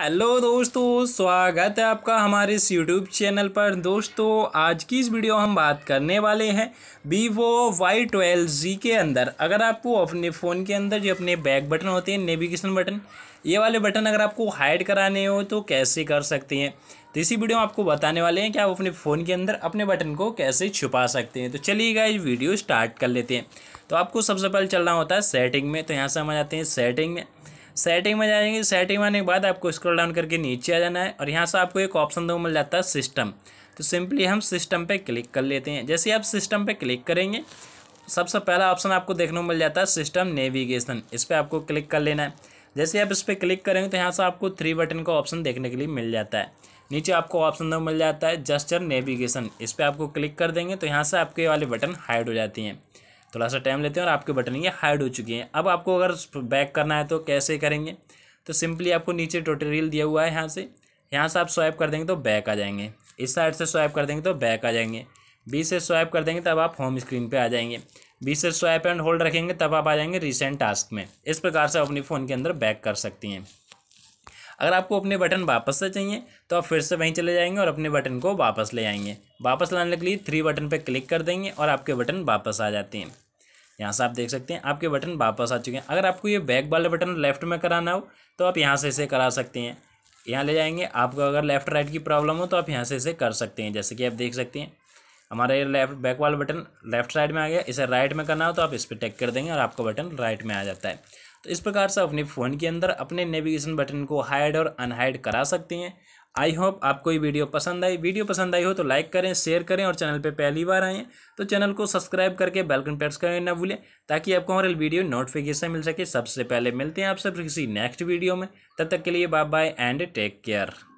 hello दोस्तों स्वागत है आपका हमारे इस यूट्यूब चैनल पर दोस्तों आज की इस वीडियो हम बात करने वाले हैं वीवो वाई ट्वेल्व जी के अंदर अगर आपको अपने फ़ोन के अंदर जो अपने बैक बटन होते हैं नेविगेशन बटन ये वाले बटन अगर आपको हाइड कराने हो तो कैसे कर सकते हैं तो इसी वीडियो में आपको बताने वाले हैं कि आप अपने फ़ोन के अंदर अपने बटन को कैसे छुपा सकते हैं तो चलिएगा ये वीडियो स्टार्ट कर लेते हैं तो आपको सबसे पहले चलना होता है सेटिंग में तो यहाँ से हम आ जाते हैं सेटिंग में सेटिंग में जाएंगे सेटिंग में आने के बाद आपको स्क्रॉल डाउन करके नीचे आ जाना है और यहाँ से आपको एक ऑप्शन दो मिल जाता है सिस्टम तो सिंपली हम सिस्टम पे क्लिक कर लेते हैं जैसे आप सिस्टम पे क्लिक करेंगे सबसे पहला ऑप्शन आपको देखने को मिल जाता है सिस्टम नेविगेशन इस पर आपको क्लिक कर लेना है जैसे आप इस पर क्लिक करेंगे तो यहाँ से आपको थ्री बटन का ऑप्शन देखने के लिए मिल जाता है नीचे आपको ऑप्शन दो मिल जाता है जस्टर नेविगेशन इस पर आपको क्लिक कर देंगे तो यहाँ से आपके वाले बटन हाइड हो जाती हैं थोड़ा सा टाइम लेते हैं और आपके बटन ये हाइड हो चुके हैं अब आपको अगर बैक करना है तो कैसे करेंगे तो सिंपली आपको नीचे ट्यूटोरियल दिया हुआ है यहाँ से यहाँ से आप स्वाइप कर देंगे तो बैक आ जाएंगे इस साइड से स्वाइप कर देंगे तो बैक आ जाएंगे बी से स्वाइप कर देंगे तब आप होम स्क्रीन पर आ जाएंगे बी से स्वाइप एंड होल्ड रखेंगे तब आप आ जाएंगे रिसेंट टास्क में इस प्रकार से आप अपनी फ़ोन के अंदर बैक कर सकती हैं अगर आपको अपने बटन वापस से चाहिए तो आप फिर से वहीं चले जाएंगे और अपने बटन को वापस ले आएंगे वापस लाने के लिए थ्री बटन पर क्लिक कर देंगे और आपके बटन वापस आ जाते हैं यहाँ से आप देख सकते हैं आपके बटन वापस आ चुके हैं अगर आपको ये बैक वाले बटन लेफ्ट में कराना हो तो आप यहाँ से इसे करा सकते हैं यहाँ ले जाएंगे आपको अगर लेफ्ट राइट की प्रॉब्लम हो तो आप यहाँ से इसे कर सकते हैं जैसे कि आप देख सकते हैं हमारा ये लेफ्ट बैक वाला बटन लेफ्ट साइड में आ गया इसे राइट में करना हो तो आप इस पर टेक कर देंगे और आपका बटन राइट में आ जाता है तो इस प्रकार से अपने फ़ोन के अंदर अपने नेविगेशन बटन को हाइड और अनहाइड करा सकते हैं आई होप आपको ये वीडियो पसंद आई वीडियो पसंद आई हो तो लाइक करें शेयर करें और चैनल पे पहली बार आएँ तो चैनल को सब्सक्राइब करके बेलकन प्रेस करें ना भूलें ताकि आपको हमारे वीडियो नोटिफिकेशन मिल सके सबसे पहले मिलते हैं आप सब किसी नेक्स्ट वीडियो में तब तक के लिए bye bye and take care